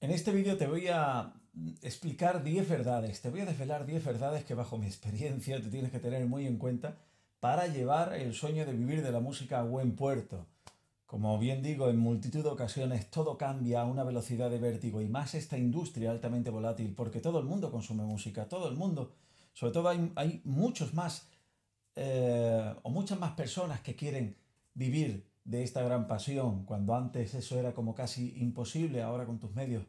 En este vídeo te voy a mm, explicar 10 verdades, te voy a desvelar 10 verdades que bajo mi experiencia te tienes que tener muy en cuenta para llevar el sueño de vivir de la música a buen puerto. Como bien digo, en multitud de ocasiones todo cambia a una velocidad de vértigo y más esta industria altamente volátil porque todo el mundo consume música, todo el mundo, sobre todo hay, muchos más eh, o muchas más personas que quieren vivir de esta gran pasión. Cuando antes eso era como casi imposible, ahora con tus medios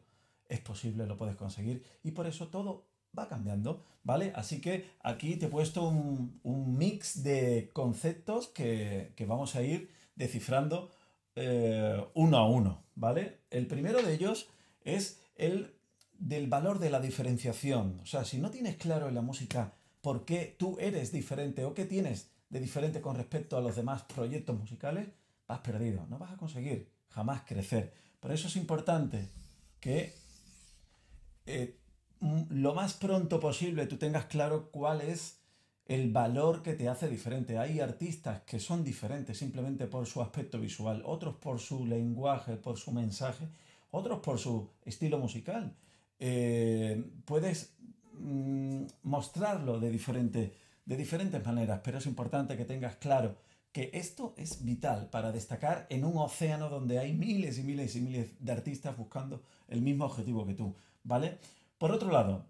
es posible, lo puedes conseguir. Y por eso todo va cambiando, ¿vale? Así que aquí te he puesto un, mix de conceptos que, vamos a ir descifrando eh, uno a uno, ¿vale? El primero de ellos es el del valor de la diferenciación. O sea, si no tienes claro en la música por qué tú eres diferente o qué tienes de diferente con respecto a los demás proyectos musicales, vas perdido, no vas a conseguir jamás crecer. Por eso es importante que eh, lo más pronto posible tú tengas claro cuál es el valor que te hace diferente. Hay artistas que son diferentes simplemente por su aspecto visual, otros por su lenguaje, por su mensaje, otros por su estilo musical. Eh, puedes mm, mostrarlo de, de diferentes maneras, pero es importante que tengas claro que esto es vital para destacar en un océano donde hay miles y miles y miles de artistas buscando el mismo objetivo que tú, ¿vale? Por otro lado,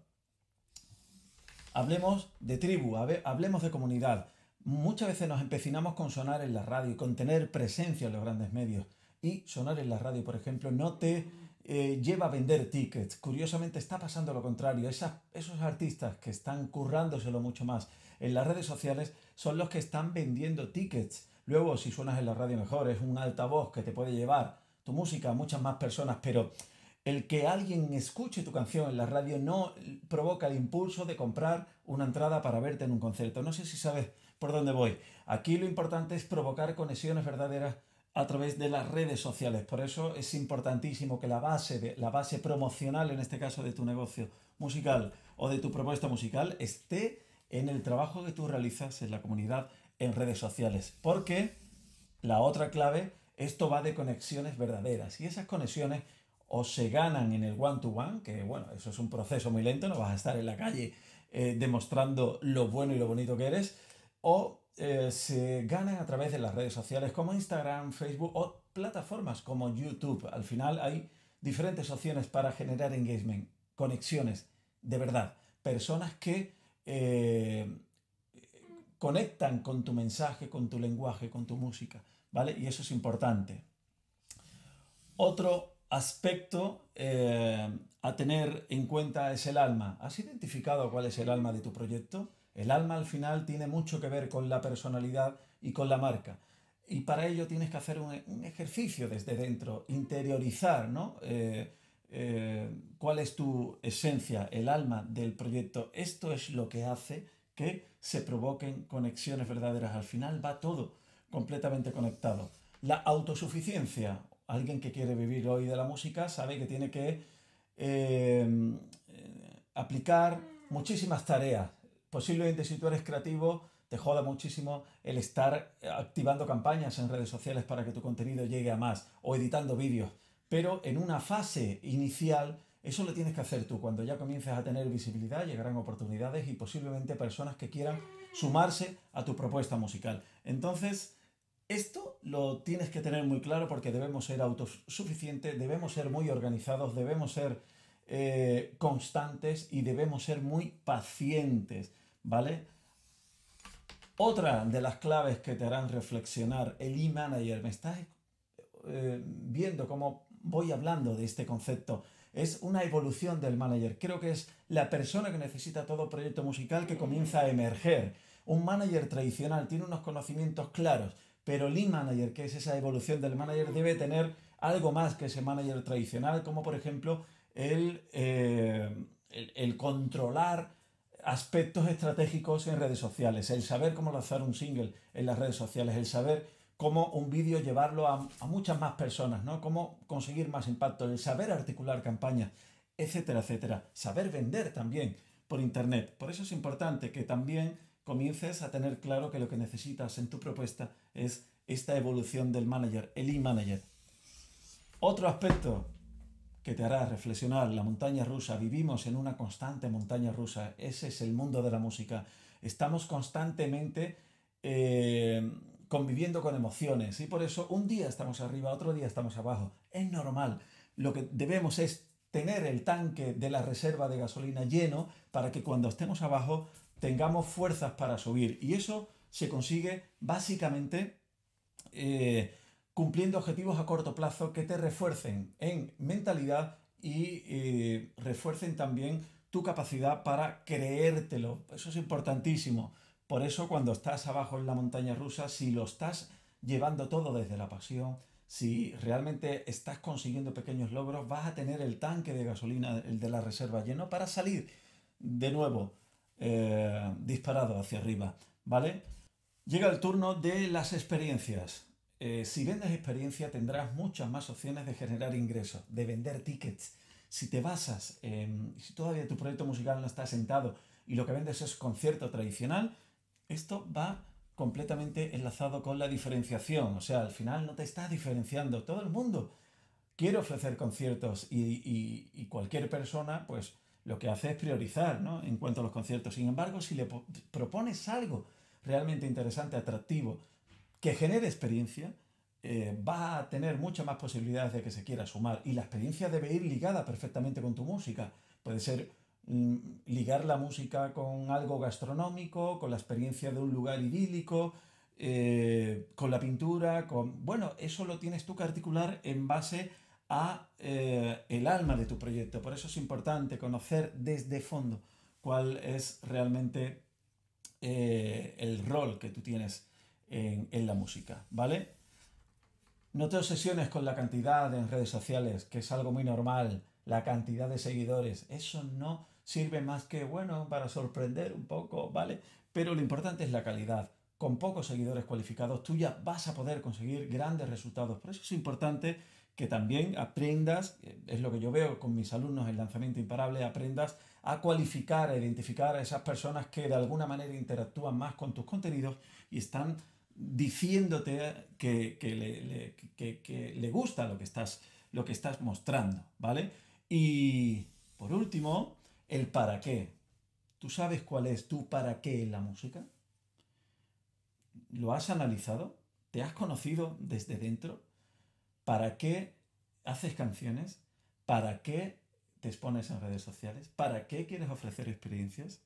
hablemos de tribu, hablemos de comunidad. Muchas veces nos empecinamos con sonar en la radio, con tener presencia en los grandes medios. Y sonar en la radio, por ejemplo, no te eh, lleva a vender tickets. Curiosamente está pasando lo contrario. esos artistas que están currándoselo mucho más, en las redes sociales son los que están vendiendo tickets. Luego, si suenas en la radio mejor, es un altavoz que te puede llevar tu música a muchas más personas, pero el que alguien escuche tu canción en la radio no provoca el impulso de comprar una entrada para verte en un concierto. No sé si sabes por dónde voy. Aquí lo importante es provocar conexiones verdaderas a través de las redes sociales. Por eso es importantísimo que la base, de, la base promocional, en este caso de tu negocio musical o de tu propuesta musical, esté en el trabajo que tú realizas en la comunidad en redes sociales. Porque la otra clave, esto va de conexiones verdaderas. Y esas conexiones o se ganan en el one-to-one, que bueno, eso es un proceso muy lento, no vas a estar en la calle eh, demostrando lo bueno y lo bonito que eres, o eh, se ganan a través de las redes sociales como Instagram, Facebook o plataformas como YouTube. Al final hay diferentes opciones para generar engagement, conexiones, de verdad, personas que eh, conectan con tu mensaje, con tu lenguaje, con tu música, ¿vale? Y eso es importante. Otro aspecto eh, a tener en cuenta es el alma. ¿Has identificado cuál es el alma de tu proyecto? El alma al final tiene mucho que ver con la personalidad y con la marca. Y para ello tienes que hacer un, ejercicio desde dentro, interiorizar, ¿no? Eh, cuál es tu esencia, el alma del proyecto. Esto es lo que hace que se provoquen conexiones verdaderas. Al final va todo completamente conectado. La autosuficiencia. Alguien que quiere vivir hoy de la música sabe que tiene que em, eh, aplicar muchísimas tareas. Posiblemente si tú eres creativo, te joda muchísimo el estar activando campañas en redes sociales para que tu contenido llegue a más o editando vídeos. Pero en una fase inicial eso lo tienes que hacer tú. Cuando ya comiences a tener visibilidad, llegarán oportunidades y posiblemente personas que quieran sumarse a tu propuesta musical. Entonces, esto lo tienes que tener muy claro porque debemos ser autosuficientes, debemos ser muy organizados, debemos ser eh, constantes y debemos ser muy pacientes, ¿vale? Otra de las claves que te harán reflexionar, el e-manager, me estás eh, viendo cómo voy hablando de este concepto es una evolución del manager. Creo que es la persona que necesita todo proyecto musical que comienza a emerger. Un manager tradicional tiene unos conocimientos claros, pero el e-manager, que es esa evolución del manager, debe tener algo más que ese manager tradicional, como por ejemplo eh, el, el controlar aspectos estratégicos en redes sociales, el saber cómo lanzar un single en las redes sociales, el saber cómo un vídeo llevarlo a, muchas más personas, ¿no? Cómo conseguir más impacto, el saber articular campañas, etcétera, etcétera. Saber vender también por Internet. Por eso es importante que también comiences a tener claro que lo que necesitas en tu propuesta es esta evolución del manager, el e-manager. Otro aspecto que te hará reflexionar, la montaña rusa, vivimos en una constante montaña rusa, ese es el mundo de la música. Estamos constantemente eh, conviviendo con emociones y por eso un día estamos arriba, otro día estamos abajo. Es normal. Lo que debemos es tener el tanque de la reserva de gasolina lleno para que cuando estemos abajo tengamos fuerzas para subir. Y eso se consigue básicamente eh, cumpliendo objetivos a corto plazo que te refuercen en mentalidad y eh, refuercen también tu capacidad para creértelo. Eso es importantísimo. Por eso cuando estás abajo en la montaña rusa, si lo estás llevando todo desde la pasión, si realmente estás consiguiendo pequeños logros, vas a tener el tanque de gasolina, el de la reserva lleno, para salir de nuevo eh, disparado hacia arriba, ¿vale? Llega el turno de las experiencias. Eh, si vendes experiencia tendrás muchas más opciones de generar ingresos, de vender tickets. Si te basas, si todavía tu proyecto musical no está sentado y lo que vendes es concierto tradicional, esto va completamente enlazado con la diferenciación, o sea, al final no te estás diferenciando, todo el mundo quiere ofrecer conciertos y, cualquier persona pues lo que hace es priorizar ¿no? en cuanto a los conciertos. Sin embargo, si le propones algo realmente interesante, atractivo, que genere experiencia, eh, va a tener muchas más posibilidades de que se quiera sumar. Y la experiencia debe ir ligada perfectamente con tu música. Puede ser Mm, ligar la música con algo gastronómico, con la experiencia de un lugar idílico, eh, con la pintura, con... Bueno, eso lo tienes tú que articular en base a eh, el alma de tu proyecto. Por eso es importante conocer desde fondo cuál es realmente eh, el rol que tú tienes en, en la música, ¿vale? No te obsesiones con la cantidad en redes sociales, que es algo muy normal, la cantidad de seguidores. Eso no sirve más que, bueno, para sorprender un poco, ¿vale? Pero lo importante es la calidad. Con pocos seguidores cualificados, tú ya vas a poder conseguir grandes resultados. Por eso es importante que también aprendas, eh, es lo que yo veo con mis alumnos en Lanzamiento Imparable, aprendas a cualificar, a identificar a esas personas que de alguna manera interactúan más con tus contenidos y están diciéndote que, que, le, que le, gusta lo que, estás, lo que estás mostrando, ¿vale? Y por último, el para qué. ¿Tú sabes cuál es tu para qué en la música? ¿Lo has analizado? ¿Te has conocido desde dentro? ¿Para qué haces canciones? ¿Para qué te expones en redes sociales? ¿Para qué quieres ofrecer experiencias?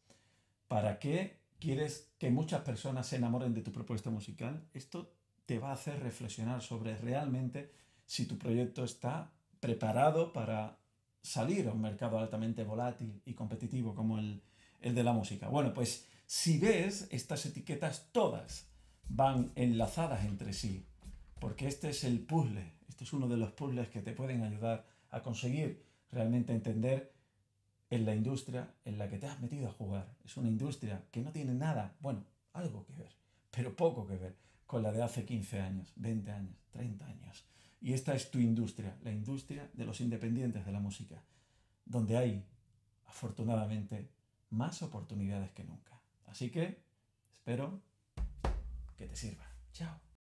¿Para qué quieres que muchas personas se enamoren de tu propuesta musical? Esto te va a hacer reflexionar sobre realmente si tu proyecto está preparado para salir a un mercado altamente volátil y competitivo como el, de la música. Bueno, pues si ves, estas etiquetas todas van enlazadas entre sí, porque este es el puzzle, este es uno de los puzzles que te pueden ayudar a conseguir realmente entender en la industria en la que te has metido a jugar. Es una industria que no tiene nada, bueno, algo que ver, pero poco que ver con la de hace 15 años, 20 años, 30 años. Y esta es tu industria, la industria de los independientes de la música, donde hay, afortunadamente, más oportunidades que nunca. Así que espero que te sirva. Chao.